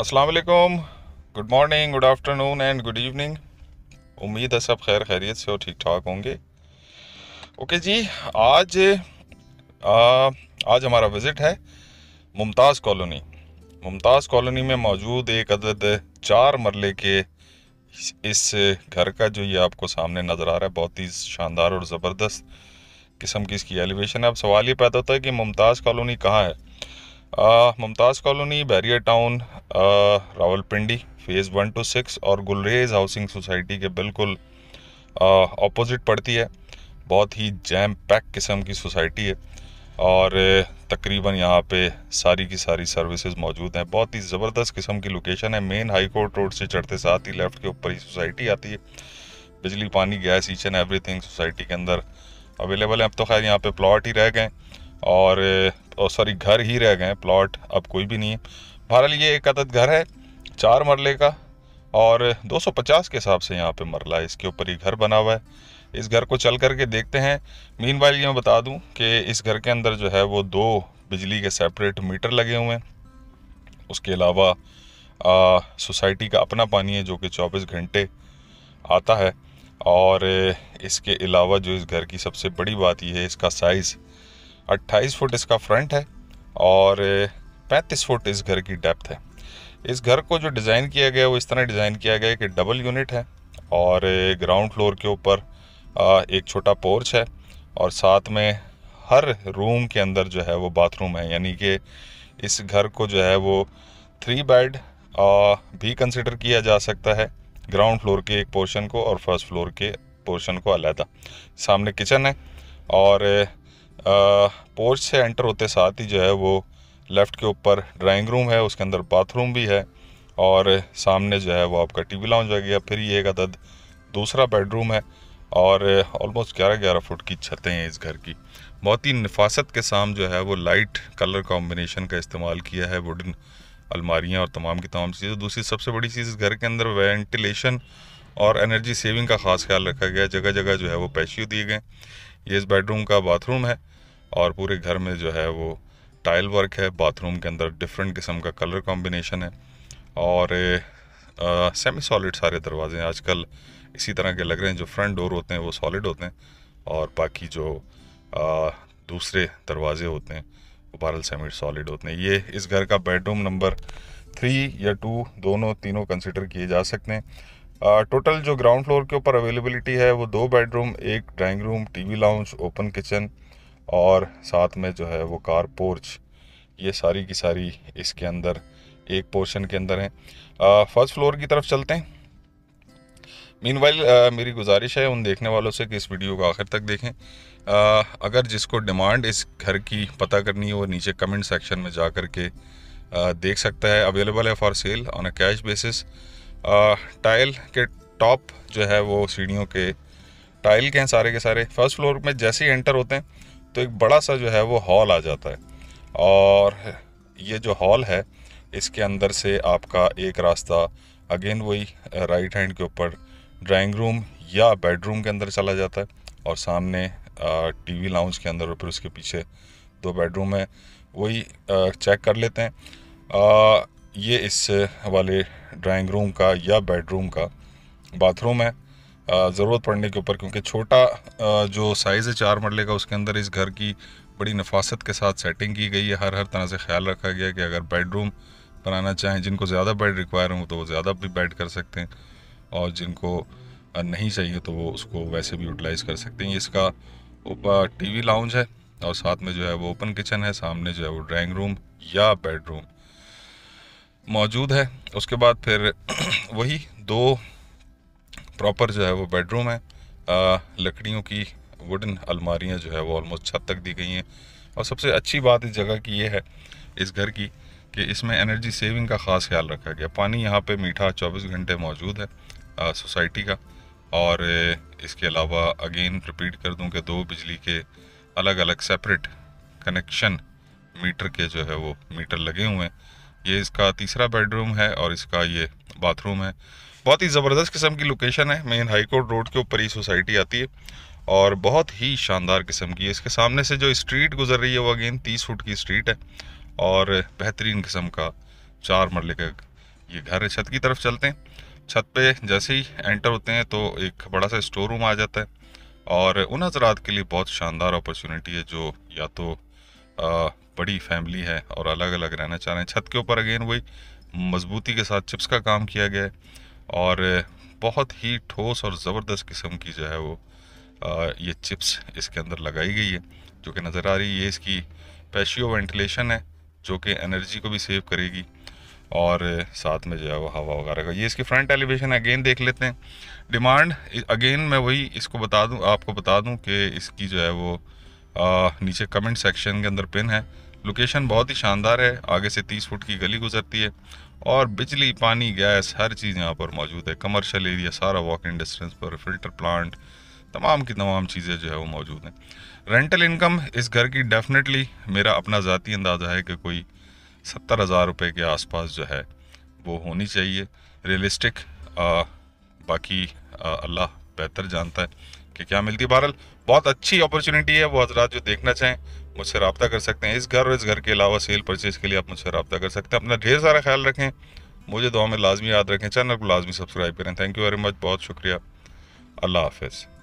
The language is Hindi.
असलकुम good morning good afternoon and good evening उम्मीद है सब खैर खैरियत से और ठीक ठाक होंगे ओके जी आज आ, आज हमारा विज़िट है मुमताज़ कॉलोनी मुमताज़ कॉलोनी में मौजूद एक अदद चार मरले के इस घर का जो ये आपको सामने नज़र आ रहा है बहुत ही शानदार और ज़बरदस्त किस्म की इसकी एलिवेशन है अब सवाल ये पैदा होता है कि मुमताज़ कॉलोनी कहाँ है Mumtaz colony Bahria town Rawalpindi phase one two six और गुलरेज हाउसिंग सोसाइटी के बिल्कुल अपोजिट पड़ती है बहुत ही जैम पैक किस्म की सोसाइटी है और तकरीबन यहाँ पे सारी की सारी सर्विसेज मौजूद हैं बहुत ही ज़बरदस्त किस्म की लोकेशन है मेन हाई कोर्ट रोड से चढ़ते साथ ही लेफ़्ट के ऊपर ही सोसाइटी आती है बिजली पानी gas each and everything society के अंदर अवेलेबल है अब तो खैर यहाँ पे प्लॉट ही रह गए और सॉरी घर ही रह गए हैं प्लॉट अब कोई भी नहीं है बहरहाल ये एक अदद घर है चार मरले का और 250 के हिसाब से यहाँ पे मरला है इसके ऊपर ही घर बना हुआ है इस घर को चल करके देखते हैं मीन वाइल ये मैं बता दूँ कि इस घर के अंदर जो है वो दो बिजली के सेपरेट मीटर लगे हुए हैं उसके अलावा सोसाइटी का अपना पानी है जो कि 24 घंटे आता है और इसके अलावा जो इस घर की सबसे बड़ी बात यह है इसका साइज़ 28 फुट इसका फ्रंट है और 35 फुट इस घर की डेप्थ है इस घर को जो डिज़ाइन किया गया है वो इस तरह डिज़ाइन किया गया है कि डबल यूनिट है और ग्राउंड फ्लोर के ऊपर एक छोटा पोर्च है और साथ में हर रूम के अंदर जो है वो बाथरूम है यानी कि इस घर को जो है वो थ्री बेड भी कंसिडर किया जा सकता है ग्राउंड फ्लोर के एक पोर्शन को और फर्स्ट फ्लोर के पोर्शन को अलहदा सामने किचन है और पोर्च से एंटर होते साथ ही जो है वो लेफ़्ट के ऊपर ड्राइंग रूम है उसके अंदर बाथरूम भी है और सामने जो है वो आपका टी वी लाउंज आ गया फिर ये एक अदद दूसरा बेडरूम है और ऑलमोस्ट ग्यारह ग्यारह फुट की छतें हैं इस घर की बहुत ही नफासत के साम जो है वो लाइट कलर कॉम्बिनेशन का इस्तेमाल किया है वुडन अलमारियाँ और तमाम की तमाम चीज़ें दूसरी सबसे बड़ी चीज़ इस घर के अंदर वेंटिलेशन और एनर्जी सेविंग का ख़ास ख्याल रखा गया जगह जगह जो है वो पैशियो दिए गए ये इस बेडरूम का बाथरूम है और पूरे घर में जो है वो टाइल वर्क है बाथरूम के अंदर डिफरेंट किस्म का कलर कॉम्बिनेशन है और आ, सेमी सॉलिड सारे दरवाजे हैं आजकल इसी तरह के लग रहे हैं जो फ्रंट डोर होते हैं वो सॉलिड होते हैं और बाकी जो आ, दूसरे दरवाजे होते हैं वो बारल सेमी सॉलिड होते हैं ये इस घर का बेडरूम नंबर थ्री या टू दोनों तीनों कंसिडर किए जा सकते हैं टोटल जो ग्राउंड फ्लोर के ऊपर अवेलेबिलिटी है वो दो बेडरूम एक drawing room TV lounge open kitchen और साथ में जो है वो कार पोर्च ये सारी की सारी इसके अंदर एक पोर्शन के अंदर हैं फर्स्ट फ्लोर की तरफ चलते हैं मीन वाइल मेरी गुजारिश है उन देखने वालों से कि इस वीडियो को आखिर तक देखें आ, अगर जिसको डिमांड इस घर की पता करनी है वो नीचे कमेंट सेक्शन में जा कर के आ, देख सकता है अवेलेबल है for sale on a cash basis tile के टॉप जो है वो सीढ़ियों के टाइल के हैं सारे के सारे फर्स्ट फ्लोर में जैसे ही एंटर होते हैं तो एक बड़ा सा जो है वो हॉल आ जाता है और ये जो हॉल है इसके अंदर से आपका एक रास्ता अगेन वही राइट हैंड के ऊपर ड्राइंग रूम या बेडरूम के अंदर चला जाता है और सामने टीवी लाउंज के अंदर और फिर उसके पीछे दो बेडरूम है वही चेक कर लेते हैं ये इस वाले ड्राइंग रूम का या बेडरूम का बाथरूम है ज़रूरत पड़ने के ऊपर क्योंकि छोटा जो साइज़ है चार मरले का उसके अंदर इस घर की बड़ी नफासत के साथ सेटिंग की गई है हर हर तरह से ख्याल रखा गया कि अगर बेडरूम बनाना चाहें जिनको ज़्यादा बेड रिक्वायर हो तो वो ज़्यादा भी बेड कर सकते हैं और जिनको नहीं चाहिए तो वो उसको वैसे भी यूटिलाइज़ कर सकते हैं इसका ऊपर टी लाउंज है और साथ में जो है वो ओपन किचन है सामने जो है वो ड्राइंग रूम या बेडरूम मौजूद है उसके बाद फिर वही दो प्रॉपर जो है वो बेडरूम है लकड़ियों की वुडन अलमारियाँ जो है वो ऑलमोस्ट छत तक दी गई हैं और सबसे अच्छी बात इस जगह की ये है इस घर की कि इसमें एनर्जी सेविंग का ख़ास ख्याल रखा गया पानी यहाँ पे मीठा 24 घंटे मौजूद है आ, सोसाइटी का और इसके अलावा अगेन रिपीट कर दूं कि दो बिजली के अलग अलग सेपरेट कनेक्शन मीटर के जो है वो मीटर लगे हुए हैं ये इसका तीसरा बेडरूम है और इसका ये बाथरूम है बहुत ही ज़बरदस्त किस्म की लोकेशन है मेन हाई कोर्ट रोड के ऊपर ही सोसाइटी आती है और बहुत ही शानदार किस्म की है इसके सामने से जो स्ट्रीट गुजर रही है वो अगेन तीस फुट की स्ट्रीट है और बेहतरीन किस्म का चार मरले का ये घर है छत की तरफ चलते हैं छत पे जैसे ही एंटर होते हैं तो एक बड़ा सा स्टोर रूम आ जाता है और उन हजरात के लिए बहुत शानदार अपॉर्चुनिटी है जो या तो बड़ी फैमिली है और अलग अलग रहना चाह रहे हैं छत के ऊपर अगेन वही मजबूती के साथ चिप्स का काम किया गया है और बहुत ही ठोस और ज़बरदस्त किस्म की जो है वो आ, ये चिप्स इसके अंदर लगाई गई है जो कि नज़र आ रही है ये इसकी पेशियो वेंटिलेशन है जो कि एनर्जी को भी सेव करेगी और साथ में जो है वो हवा वगैरह का ये इसकी फ्रंट एलिवेशन अगेन देख लेते हैं डिमांड अगेन मैं वही इसको बता दूं आपको बता दूं कि इसकी जो है वो आ, नीचे कमेंट सेक्शन के अंदर पिन है लोकेशन बहुत ही शानदार है आगे से तीस फुट की गली गुजरती है और बिजली पानी गैस हर चीज़ यहाँ पर मौजूद है कमर्शियल एरिया सारा वॉक इन डिस्टेंस पर फिल्टर प्लांट तमाम की तमाम चीज़ें जो है वो मौजूद हैं रेंटल इनकम इस घर की डेफिनेटली मेरा अपना ज़ाती अंदाज़ा है कि कोई सत्तर हज़ार रुपये के आसपास जो है वो होनी चाहिए रियलिस्टिक बाकी अल्लाह बेहतर जानता है कि क्या मिलती बहरल बहुत अच्छी अपॉर्चुनिटी है वो हजरात जो देखना चाहें मुझसे रबता कर सकते हैं इस घर और इस घर के अलावा सेल परचेज के लिए आप मुझसे रबता कर सकते हैं अपना ढेर सारा ख्याल रखें मुझे दुआ में लाजमी याद रखें चैनल को लाजमी सब्सक्राइब करें थैंक यू वेरी मच बहुत शुक्रिया अल्लाह हाफिज़